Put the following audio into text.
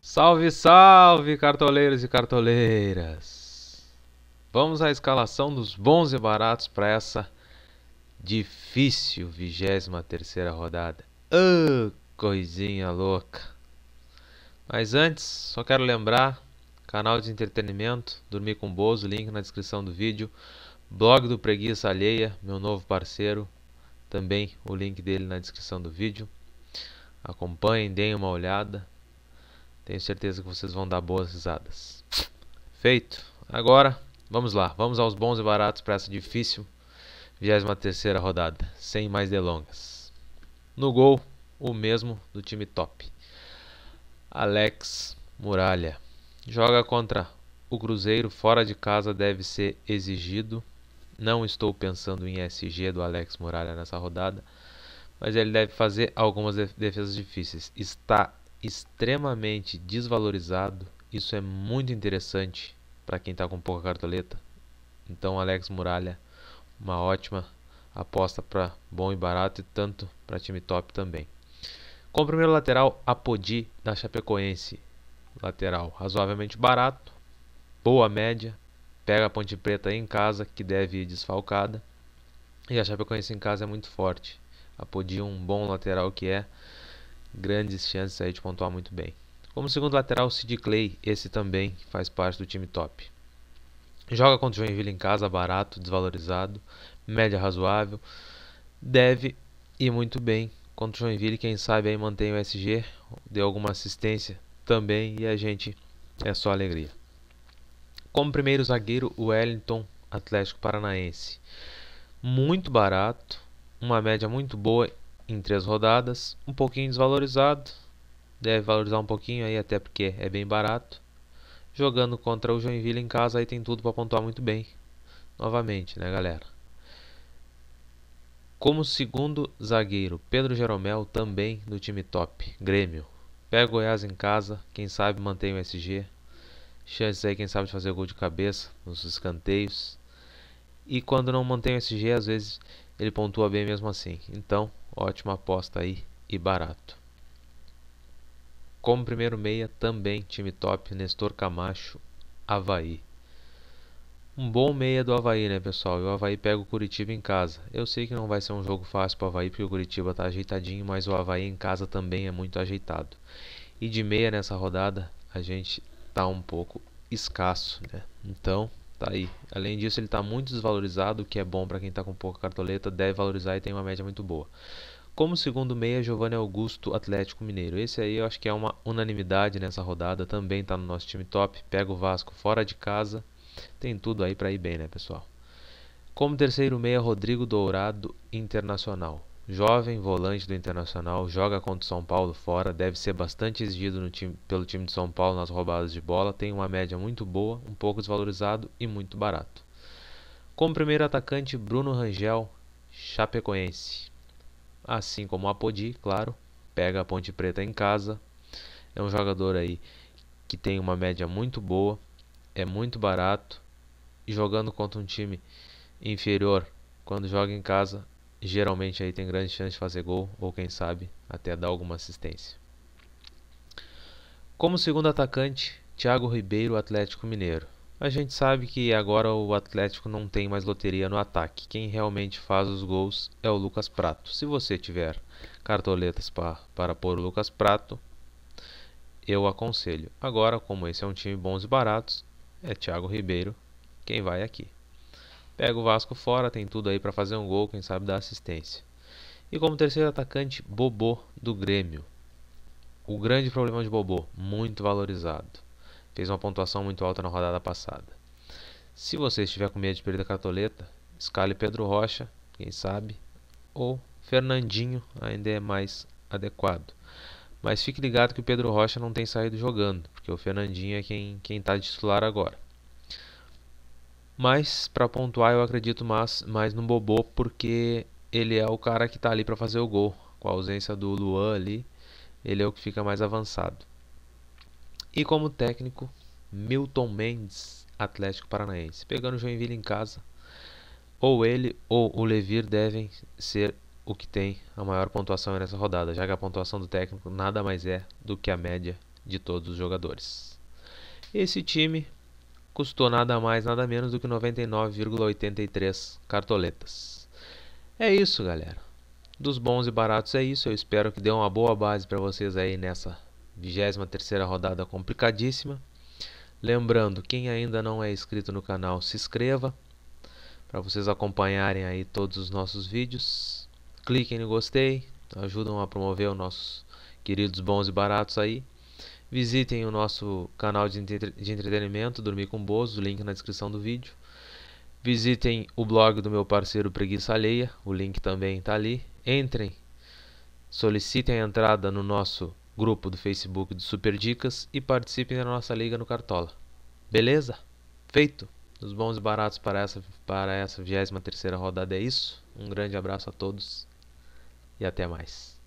Salve, salve, cartoleiros e cartoleiras! Vamos à escalação dos bons e baratos para essa difícil 23 rodada. Oh, coisinha louca! Mas antes, só quero lembrar: canal de entretenimento, Dormir com Bozo, link na descrição do vídeo, blog do Preguiça Alheia, meu novo parceiro, também o link dele na descrição do vídeo. Acompanhem, deem uma olhada. Tenho certeza que vocês vão dar boas risadas. Feito. Agora, vamos lá. Vamos aos bons e baratos para essa difícil 23 rodada, sem mais delongas. No gol, o mesmo do time top. Alex Muralha. Joga contra o Cruzeiro fora de casa deve ser exigido não estou pensando em SG do Alex Muralha nessa rodada, mas ele deve fazer algumas defesas difíceis. Está extremamente desvalorizado. Isso é muito interessante para quem está com pouca cartoleta. Então, Alex Muralha, uma ótima aposta para bom e barato e tanto para time top também. Com o primeiro lateral, Apodi da Chapecoense. Lateral razoavelmente barato, boa média, pega a Ponte Preta em casa, que deve ir desfalcada. E a Chapecoense em casa é muito forte. A Podia, um bom lateral que é, grandes chances aí de pontuar muito bem. Como segundo lateral, Sid Clay, esse também faz parte do time top. Joga contra o Joinville em casa, barato, desvalorizado, média razoável. Deve ir muito bem contra o Joinville, quem sabe aí mantém o SG, deu alguma assistência também e a gente é só alegria. Como primeiro zagueiro, o Wellington, Atlético Paranaense. Muito barato, uma média muito boa em três rodadas, um pouquinho desvalorizado, deve valorizar um pouquinho aí até porque é bem barato. Jogando contra o Joinville em casa aí tem tudo para pontuar muito bem. Novamente, né, galera? Como segundo zagueiro, Pedro Jeromel também do time top, Grêmio. Pega Goiás em casa, quem sabe mantém o SG, Chances aí, quem sabe, de fazer gol de cabeça nos escanteios. E quando não mantém o SG, às vezes ele pontua bem mesmo assim. Então, ótima aposta aí e barato. Como primeiro meia, também time top, Nestor Camacho, Havaí. Um bom meia do Havaí, né, pessoal? E o Havaí pega o Curitiba em casa. Eu sei que não vai ser um jogo fácil para o Havaí, porque o Curitiba tá ajeitadinho, mas o Havaí em casa também é muito ajeitado. E de meia nessa rodada, a gente está um pouco escasso, né? Então, tá aí. Além disso, ele está muito desvalorizado, o que é bom para quem está com pouca cartoleta, deve valorizar e tem uma média muito boa. Como segundo meia, Giovanni Augusto, Atlético Mineiro. Esse aí eu acho que é uma unanimidade nessa rodada, também está no nosso time top, pega o Vasco fora de casa, tem tudo aí para ir bem, né, pessoal? Como terceiro meia, Rodrigo Dourado, Internacional. Jovem volante do Internacional joga contra o São Paulo fora, deve ser bastante exigido time, pelo time de São Paulo nas roubadas de bola, tem uma média muito boa, um pouco desvalorizado e muito barato. Como primeiro atacante, Bruno Rangel, Chapecoense. Assim como o Apodi, claro, pega a Ponte Preta em casa. É um jogador aí que tem uma média muito boa, é muito barato e jogando contra um time inferior quando joga em casa geralmente aí tem grande chance de fazer gol ou quem sabe até dar alguma assistência. Como segundo atacante, Thiago Ribeiro, Atlético Mineiro. A gente sabe que agora o Atlético não tem mais loteria no ataque. Quem realmente faz os gols é o Lucas Prato. Se você tiver cartoletas para, para pôr o Lucas Prato, eu aconselho. Agora, como esse é um time bons e baratos, é Thiago Ribeiro quem vai aqui. Pega o Vasco fora, tem tudo aí para fazer um gol, quem sabe dar assistência. E como terceiro atacante, Bobô do Grêmio. O grande problema de Bobô, muito valorizado. Fez uma pontuação muito alta na rodada passada. Se você estiver com medo de perder a cartoleta, escale Pedro Rocha, quem sabe, ou Fernandinho ainda é mais adequado. Mas fique ligado que o Pedro Rocha não tem saído jogando, porque o Fernandinho é quem está de titular agora. Mas, para pontuar, eu acredito mais, mais no Bobô, porque ele é o cara que está ali para fazer o gol. Com a ausência do Luan ali, ele é o que fica mais avançado. E como técnico, Milton Mendes, Atlético Paranaense. Pegando o Joinville em casa, ou ele ou o Levir devem ser o que tem a maior pontuação nessa rodada, já que a pontuação do técnico nada mais é do que a média de todos os jogadores. Esse time custou nada mais, nada menos do que 99,83 cartoletas. É isso, galera. Dos bons e baratos é isso. Eu espero que dê uma boa base para vocês aí nessa 23 rodada complicadíssima. Lembrando, quem ainda não é inscrito no canal, se inscreva para vocês acompanharem aí todos os nossos vídeos. Cliquem no gostei, ajudam a promover os nossos queridos bons e baratos aí. Visitem o nosso canal de, entre... de entretenimento, Dormir com Bozo, link na descrição do vídeo. Visitem o blog do meu parceiro Preguiça Alheia, o link também está ali. Entrem, solicitem a entrada no nosso grupo do Facebook do Super Dicas e participem da nossa liga no Cartola. Beleza? Feito? Os bons e baratos para essa, para essa 23 rodada é isso. Um grande abraço a todos e até mais.